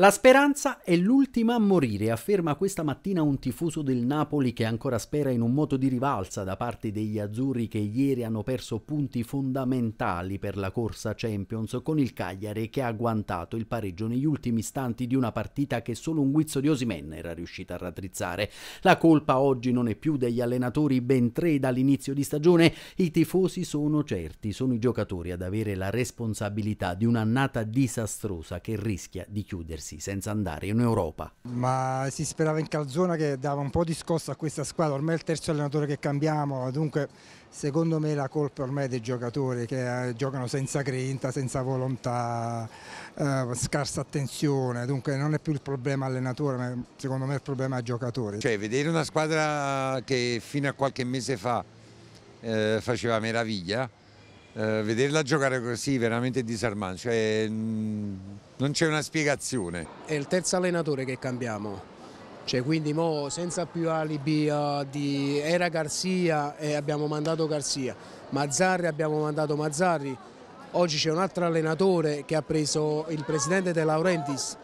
La speranza è l'ultima a morire, afferma questa mattina un tifoso del Napoli che ancora spera in un moto di rivalsa da parte degli azzurri che ieri hanno perso punti fondamentali per la corsa Champions con il Cagliari che ha agguantato il pareggio negli ultimi istanti di una partita che solo un guizzo di Osimen era riuscito a raddrizzare. La colpa oggi non è più degli allenatori, ben tre dall'inizio di stagione. I tifosi sono certi, sono i giocatori ad avere la responsabilità di un'annata disastrosa che rischia di chiudersi Messi senza andare in Europa. Ma si sperava in Calzona che dava un po' di scossa a questa squadra, ormai è il terzo allenatore che cambiamo, dunque secondo me la colpa ormai è dei giocatori che eh, giocano senza grinta, senza volontà, eh, scarsa attenzione, dunque non è più il problema allenatore, ma secondo me il problema ai giocatori. Cioè vedere una squadra che fino a qualche mese fa eh, faceva meraviglia, eh, vederla giocare così veramente disarmante, cioè, mh mm, non c'è una spiegazione. È il terzo allenatore che cambiamo, cioè, quindi mo senza più alibi uh, di era Garzia e eh, abbiamo mandato Garzia, Mazzarri abbiamo mandato Mazzarri, oggi c'è un altro allenatore che ha preso il presidente De Laurentiis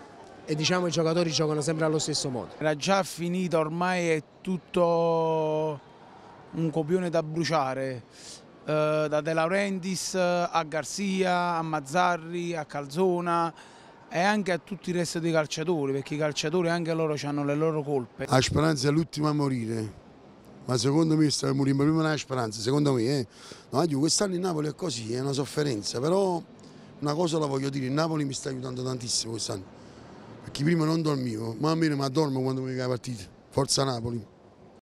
e diciamo i giocatori giocano sempre allo stesso modo. Era già finito, ormai è tutto un copione da bruciare, uh, da De Laurentiis a Garzia, a Mazzarri, a Calzona, e anche a tutti i resti dei calciatori, perché i calciatori anche loro hanno le loro colpe. La speranza è l'ultima a morire, ma secondo me stiamo morendo prima la speranza, secondo me. Eh. No, quest'anno il Napoli è così, è una sofferenza, però una cosa la voglio dire, il Napoli mi sta aiutando tantissimo quest'anno, perché prima non dormivo, ma almeno mi addormo quando mi la partita, forza Napoli.